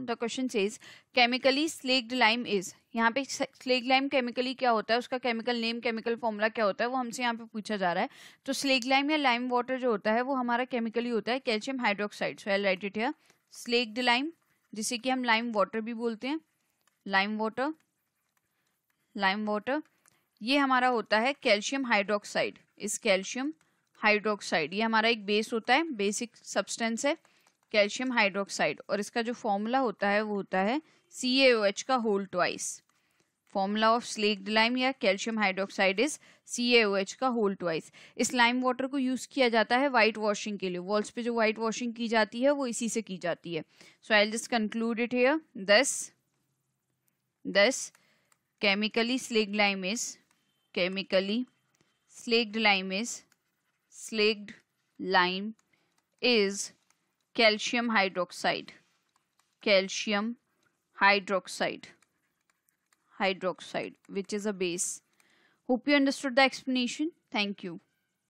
the question is chemically slaked lime is यहाँ पे slaked lime chemically क्या होता है उसका केमिकल नेम केमिकल फॉर्मूला क्या होता है वो हमसे यहाँ पे पूछा जा रहा है तो स्लेग लाइम या लाइम वाटर जो होता है वो हमारा केमिकली होता है calcium hydroxide so I write it here slaked lime जिसे कि हम लाइम वाटर भी बोलते हैं लाइम वाटर लाइम वाटर ये हमारा होता है कैल्शियम हाइड्रोक्साइड इस कैल्शियम हाइड्रोक्साइड ये हमारा एक बेस होता है बेसिक सब्सटेंस है कैल्शियम हाइड्रोक्साइड और इसका जो फॉर्मूला होता है वो होता है सी ए ओ एच का whole twice formula of slaked lime या calcium hydroxide is C A O H का होल ट्वाइस इस लाइम वाटर को यूज़ किया जाता है वाइट वॉशिंग के लिए वॉल्स पे जो वाइट वॉशिंग की जाती है वो इसी से की जाती है so I just conclude it here thus thus chemically slake lime is chemically slaked lime is slaked lime is calcium hydroxide calcium hydroxide hydroxide which is a base hope you understood the explanation thank you